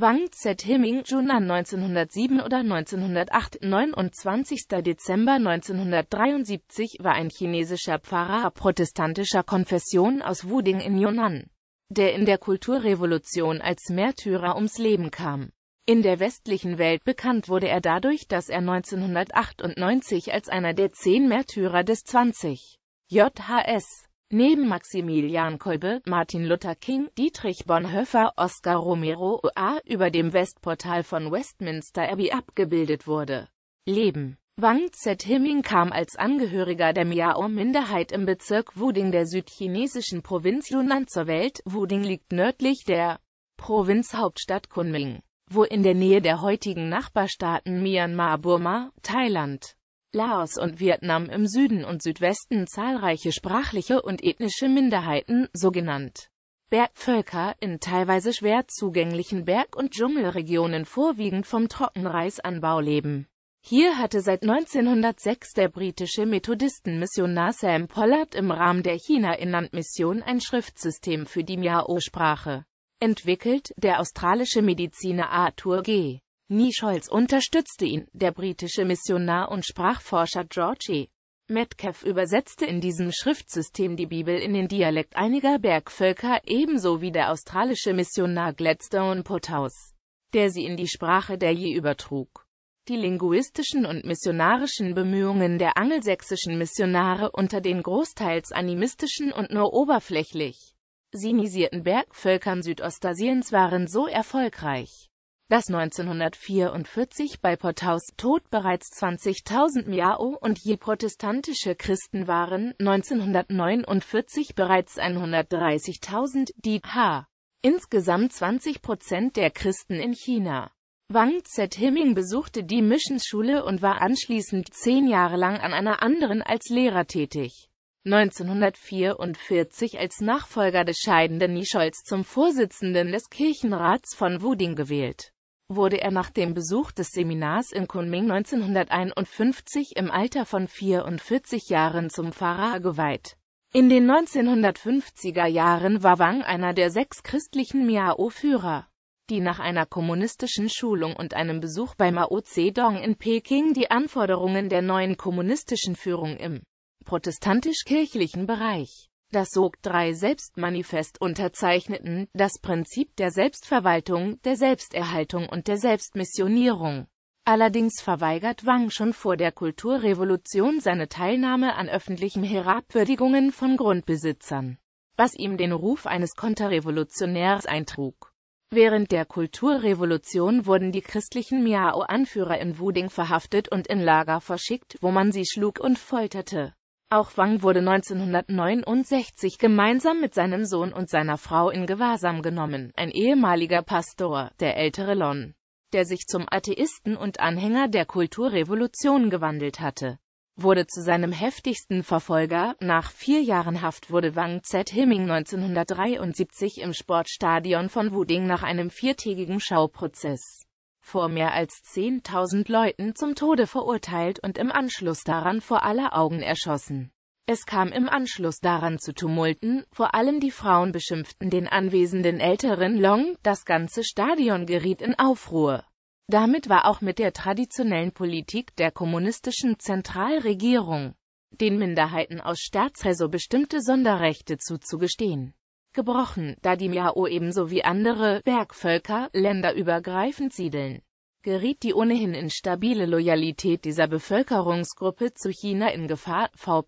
Wang Z. Himing, Junan 1907 oder 1908, 29. Dezember 1973 war ein chinesischer Pfarrer protestantischer Konfession aus Wuding in Yunnan, der in der Kulturrevolution als Märtyrer ums Leben kam. In der westlichen Welt bekannt wurde er dadurch, dass er 1998 als einer der zehn Märtyrer des 20. JHS Neben Maximilian Kolbe, Martin Luther King, Dietrich Bonhoeffer, Oscar Romero UA über dem Westportal von Westminster Abbey abgebildet wurde. Leben Wang Z. Himing kam als Angehöriger der Miao-Minderheit im Bezirk Wuding der südchinesischen Provinz Yunnan zur Welt. Wuding liegt nördlich der Provinzhauptstadt Kunming, wo in der Nähe der heutigen Nachbarstaaten Myanmar, Burma, Thailand Laos und Vietnam im Süden und Südwesten zahlreiche sprachliche und ethnische Minderheiten, so genannt Bergvölker, in teilweise schwer zugänglichen Berg- und Dschungelregionen vorwiegend vom Trockenreisanbau leben. Hier hatte seit 1906 der britische Methodistenmissionar Sam Pollard im Rahmen der China-Inland-Mission ein Schriftsystem für die Miao-Sprache entwickelt, der australische Mediziner Arthur G. Nichols unterstützte ihn, der britische Missionar und Sprachforscher George E. Metcalf übersetzte in diesem Schriftsystem die Bibel in den Dialekt einiger Bergvölker ebenso wie der australische Missionar Gladstone Pothouse, der sie in die Sprache der Je übertrug. Die linguistischen und missionarischen Bemühungen der angelsächsischen Missionare unter den großteils animistischen und nur oberflächlich sinisierten Bergvölkern Südostasiens waren so erfolgreich, das 1944 bei Portaus Tod bereits 20.000 Miao und je protestantische Christen waren, 1949 bereits 130.000, die h. Insgesamt 20 Prozent der Christen in China. Wang Z-Himing besuchte die Missionsschule und war anschließend zehn Jahre lang an einer anderen als Lehrer tätig. 1944 als Nachfolger des scheidenden Nisholz zum Vorsitzenden des Kirchenrats von Wuding gewählt wurde er nach dem Besuch des Seminars in Kunming 1951 im Alter von 44 Jahren zum Pfarrer geweiht. In den 1950er Jahren war Wang einer der sechs christlichen Miao-Führer, die nach einer kommunistischen Schulung und einem Besuch bei Mao Zedong in Peking die Anforderungen der neuen kommunistischen Führung im protestantisch-kirchlichen Bereich das SOG-3 Selbstmanifest unterzeichneten, das Prinzip der Selbstverwaltung, der Selbsterhaltung und der Selbstmissionierung. Allerdings verweigert Wang schon vor der Kulturrevolution seine Teilnahme an öffentlichen Herabwürdigungen von Grundbesitzern, was ihm den Ruf eines Konterrevolutionärs eintrug. Während der Kulturrevolution wurden die christlichen Miao-Anführer in Wuding verhaftet und in Lager verschickt, wo man sie schlug und folterte. Auch Wang wurde 1969 gemeinsam mit seinem Sohn und seiner Frau in Gewahrsam genommen, ein ehemaliger Pastor, der ältere Lon, der sich zum Atheisten und Anhänger der Kulturrevolution gewandelt hatte, wurde zu seinem heftigsten Verfolger. Nach vier Jahren Haft wurde Wang Z. Himming 1973 im Sportstadion von Wuding nach einem viertägigen Schauprozess vor mehr als 10.000 Leuten zum Tode verurteilt und im Anschluss daran vor aller Augen erschossen. Es kam im Anschluss daran zu Tumulten, vor allem die Frauen beschimpften den anwesenden älteren Long, das ganze Stadion geriet in Aufruhr. Damit war auch mit der traditionellen Politik der kommunistischen Zentralregierung den Minderheiten aus Sterzhe so bestimmte Sonderrechte zuzugestehen gebrochen, da die Miao ebenso wie andere Bergvölker länderübergreifend siedeln geriet die ohnehin instabile Loyalität dieser Bevölkerungsgruppe zu China in Gefahr. V.A.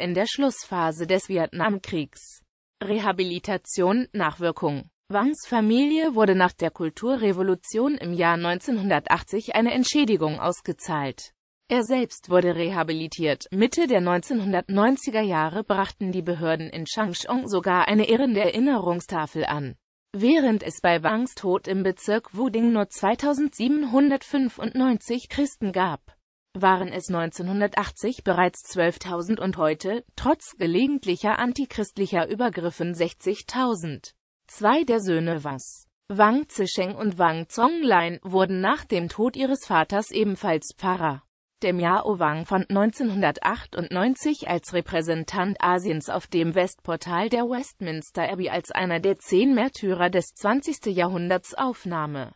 in der Schlussphase des Vietnamkriegs. Rehabilitation, Nachwirkung Wangs Familie wurde nach der Kulturrevolution im Jahr 1980 eine Entschädigung ausgezahlt. Er selbst wurde rehabilitiert. Mitte der 1990er Jahre brachten die Behörden in Changchun sogar eine irrende Erinnerungstafel an. Während es bei Wangs Tod im Bezirk Wuding nur 2795 Christen gab, waren es 1980 bereits 12.000 und heute, trotz gelegentlicher antichristlicher Übergriffen 60.000. Zwei der Söhne Wangs, Wang Zisheng und Wang Zonglein, wurden nach dem Tod ihres Vaters ebenfalls Pfarrer dem Jahr Owang fand 1998 als Repräsentant Asiens auf dem Westportal der Westminster Abbey als einer der zehn Märtyrer des 20. Jahrhunderts Aufnahme